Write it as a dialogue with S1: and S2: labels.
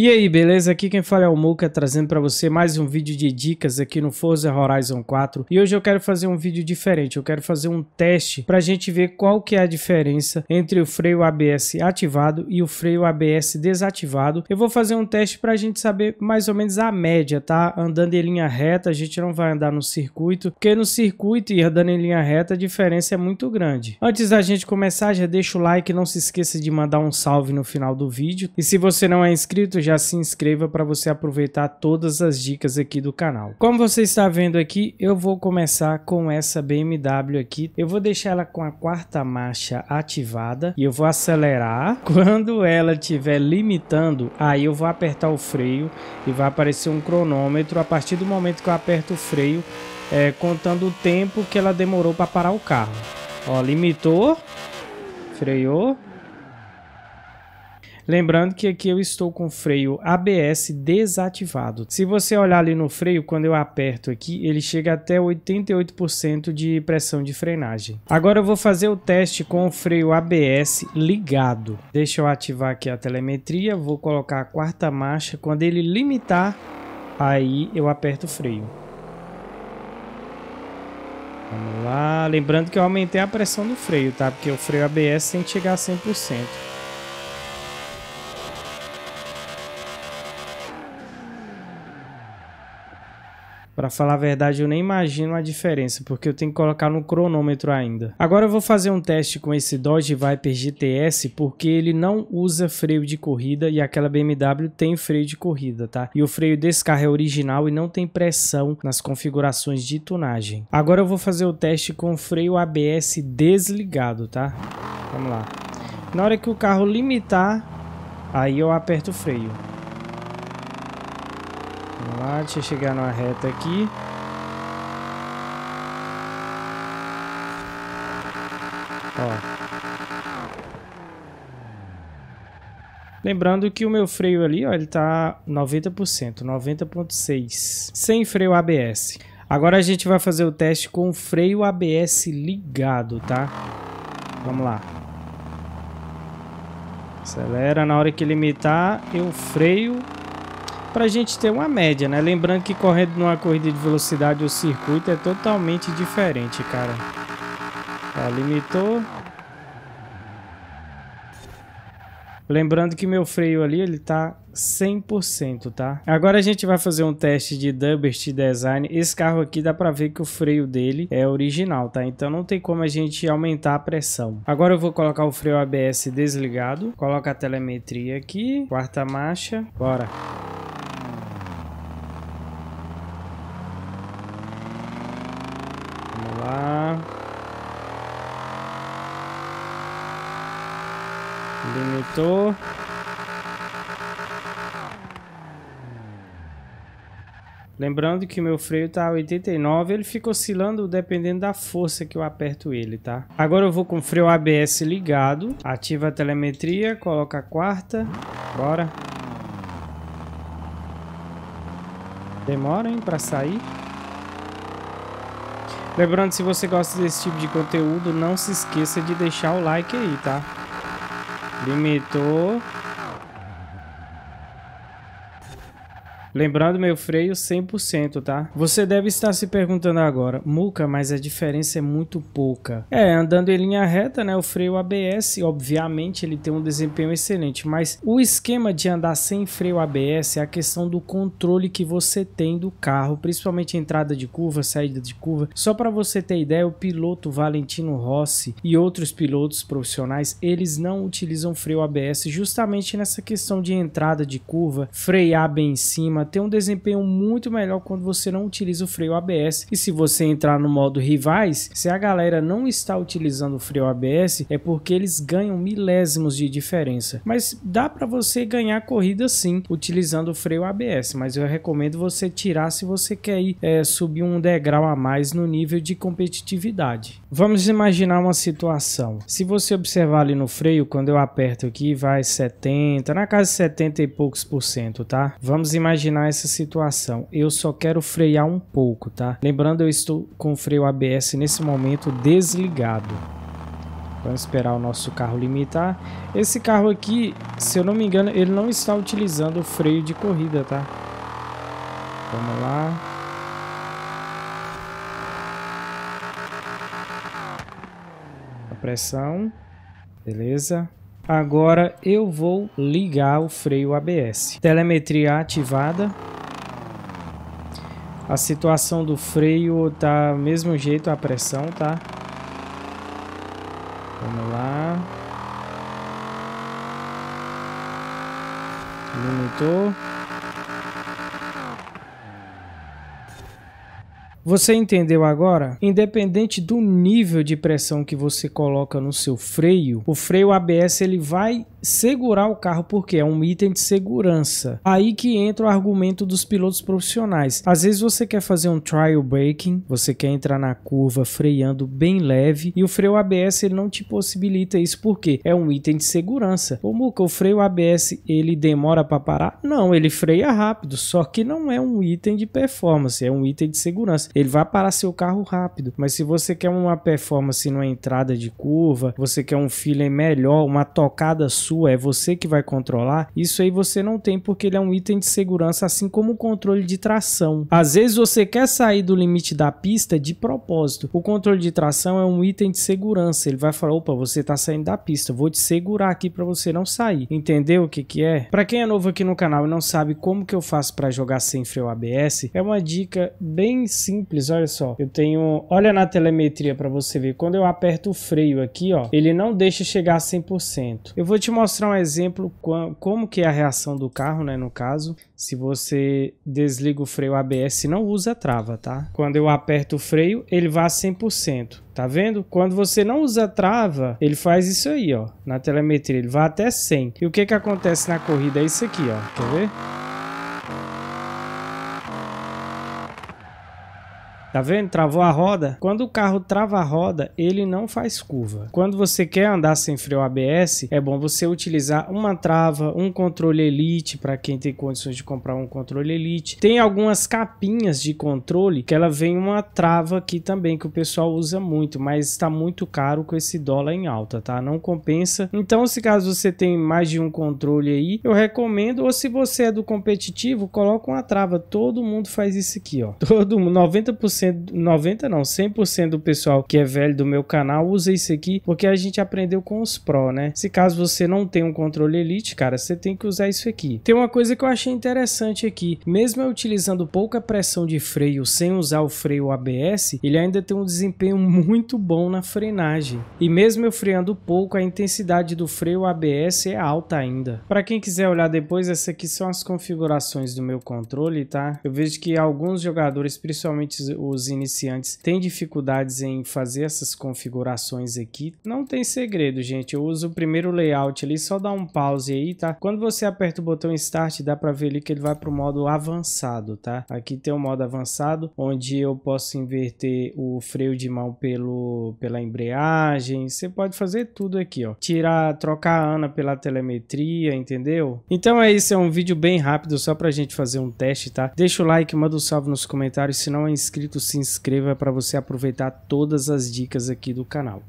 S1: E aí, beleza? Aqui quem fala é o Muca, trazendo para você mais um vídeo de dicas aqui no Forza Horizon 4. E hoje eu quero fazer um vídeo diferente, eu quero fazer um teste para a gente ver qual que é a diferença entre o freio ABS ativado e o freio ABS desativado. Eu vou fazer um teste para a gente saber mais ou menos a média, tá? Andando em linha reta, a gente não vai andar no circuito, porque no circuito e andando em linha reta a diferença é muito grande. Antes da gente começar, já deixa o like, não se esqueça de mandar um salve no final do vídeo. E se você não é inscrito, já se inscreva para você aproveitar todas as dicas aqui do canal. Como você está vendo aqui, eu vou começar com essa BMW aqui. Eu vou deixar ela com a quarta marcha ativada e eu vou acelerar. Quando ela estiver limitando, aí eu vou apertar o freio e vai aparecer um cronômetro. A partir do momento que eu aperto o freio, é, contando o tempo que ela demorou para parar o carro. Ó, limitou, freou, Lembrando que aqui eu estou com o freio ABS desativado. Se você olhar ali no freio, quando eu aperto aqui, ele chega até 88% de pressão de frenagem. Agora eu vou fazer o teste com o freio ABS ligado. Deixa eu ativar aqui a telemetria, vou colocar a quarta marcha. Quando ele limitar, aí eu aperto o freio. Vamos lá, lembrando que eu aumentei a pressão do freio, tá? Porque o freio ABS tem que chegar a 100%. Para falar a verdade, eu nem imagino a diferença, porque eu tenho que colocar no cronômetro ainda. Agora eu vou fazer um teste com esse Dodge Viper GTS, porque ele não usa freio de corrida e aquela BMW tem freio de corrida, tá? E o freio desse carro é original e não tem pressão nas configurações de tunagem. Agora eu vou fazer o teste com o freio ABS desligado, tá? Vamos lá. Na hora que o carro limitar, aí eu aperto o freio. Vamos lá, deixa eu chegar numa reta aqui. Ó. Lembrando que o meu freio ali, ó, ele tá 90%, 90.6, sem freio ABS. Agora a gente vai fazer o teste com o freio ABS ligado, tá? Vamos lá. Acelera, na hora que limitar, eu freio para a gente ter uma média, né? Lembrando que correndo numa corrida de velocidade o circuito é totalmente diferente, cara. Ó, limitou. Lembrando que meu freio ali, ele tá 100%, tá? Agora a gente vai fazer um teste de Dubert Design. Esse carro aqui dá pra ver que o freio dele é original, tá? Então não tem como a gente aumentar a pressão. Agora eu vou colocar o freio ABS desligado. Coloca a telemetria aqui. Quarta marcha. Bora. Voltou. Lembrando que o meu freio tá a 89, ele fica oscilando dependendo da força que eu aperto ele, tá? Agora eu vou com o freio ABS ligado, ativa a telemetria, coloca a quarta, bora. Demora, hein, pra sair. Lembrando, se você gosta desse tipo de conteúdo, não se esqueça de deixar o like aí, tá? limitou Lembrando meu freio 100%, tá? Você deve estar se perguntando agora, Muca, mas a diferença é muito pouca. É, andando em linha reta, né, o freio ABS, obviamente, ele tem um desempenho excelente, mas o esquema de andar sem freio ABS é a questão do controle que você tem do carro, principalmente entrada de curva, saída de curva. Só para você ter ideia, o piloto Valentino Rossi e outros pilotos profissionais, eles não utilizam freio ABS justamente nessa questão de entrada de curva, frear bem em cima, tem um desempenho muito melhor quando você não utiliza o freio ABS. E se você entrar no modo rivais, se a galera não está utilizando o freio ABS, é porque eles ganham milésimos de diferença. Mas dá para você ganhar corrida sim, utilizando o freio ABS. Mas eu recomendo você tirar se você quer ir, é, subir um degrau a mais no nível de competitividade. Vamos imaginar uma situação. Se você observar ali no freio, quando eu aperto aqui, vai 70, na casa de 70 e poucos por cento, tá? Vamos imaginar imaginar essa situação. Eu só quero frear um pouco, tá? Lembrando, eu estou com o freio ABS nesse momento desligado. Vamos esperar o nosso carro limitar. Esse carro aqui, se eu não me engano, ele não está utilizando o freio de corrida, tá? Vamos lá. A pressão. Beleza. Agora eu vou ligar o freio ABS. Telemetria ativada. A situação do freio tá mesmo jeito a pressão, tá? Vamos lá. Monitor. Você entendeu agora? Independente do nível de pressão que você coloca no seu freio, o freio ABS ele vai segurar o carro porque é um item de segurança. Aí que entra o argumento dos pilotos profissionais. Às vezes você quer fazer um trial braking, você quer entrar na curva freando bem leve e o freio ABS ele não te possibilita isso porque é um item de segurança. Ô Muca, o freio ABS ele demora para parar? Não, ele freia rápido, só que não é um item de performance, é um item de segurança. Ele vai parar seu carro rápido, mas se você quer uma performance numa entrada de curva, você quer um feeling melhor, uma tocada sua, é você que vai controlar, isso aí você não tem porque ele é um item de segurança, assim como o controle de tração. Às vezes você quer sair do limite da pista de propósito. O controle de tração é um item de segurança, ele vai falar, opa, você tá saindo da pista, vou te segurar aqui para você não sair. Entendeu o que que é? Para quem é novo aqui no canal e não sabe como que eu faço para jogar sem freio ABS, é uma dica bem simples, olha só. Eu tenho, olha na telemetria para você ver, quando eu aperto o freio aqui, ó, ele não deixa chegar a 100%. Eu vou te mostrar um exemplo como que é a reação do carro, né, no caso. Se você desliga o freio ABS, não usa trava, tá? Quando eu aperto o freio, ele vai a 100%. Tá vendo? Quando você não usa trava, ele faz isso aí, ó. Na telemetria, ele vai até 100. E o que que acontece na corrida é isso aqui, ó. Quer ver? Tá vendo? Travou a roda. Quando o carro trava a roda, ele não faz curva. Quando você quer andar sem freio ABS, é bom você utilizar uma trava, um controle Elite para quem tem condições de comprar um controle Elite. Tem algumas capinhas de controle que ela vem uma trava aqui também que o pessoal usa muito, mas está muito caro com esse dólar em alta, tá? Não compensa. Então, se caso você tem mais de um controle aí, eu recomendo ou se você é do competitivo, coloca uma trava. Todo mundo faz isso aqui, ó. Todo 90% 90%, não, 100% do pessoal que é velho do meu canal usa isso aqui, porque a gente aprendeu com os Pro, né? Se caso você não tem um controle Elite, cara, você tem que usar isso aqui. Tem uma coisa que eu achei interessante aqui, mesmo eu utilizando pouca pressão de freio sem usar o freio ABS, ele ainda tem um desempenho muito bom na frenagem. E mesmo eu freando pouco, a intensidade do freio ABS é alta ainda. Para quem quiser olhar depois, essas aqui são as configurações do meu controle, tá? Eu vejo que alguns jogadores, principalmente o os iniciantes têm dificuldades em fazer essas configurações aqui, não tem segredo, gente. Eu uso o primeiro layout ali, só dá um pause aí, tá? Quando você aperta o botão Start, dá para ver ali que ele vai para o modo avançado, tá? Aqui tem o modo avançado, onde eu posso inverter o freio de mão pelo, pela embreagem. Você pode fazer tudo aqui, ó. Tirar, trocar a Ana pela telemetria, entendeu? Então é isso, é um vídeo bem rápido, só pra gente fazer um teste, tá? Deixa o like, manda um salve nos comentários, se não é inscrito, se inscreva para você aproveitar todas as dicas aqui do canal.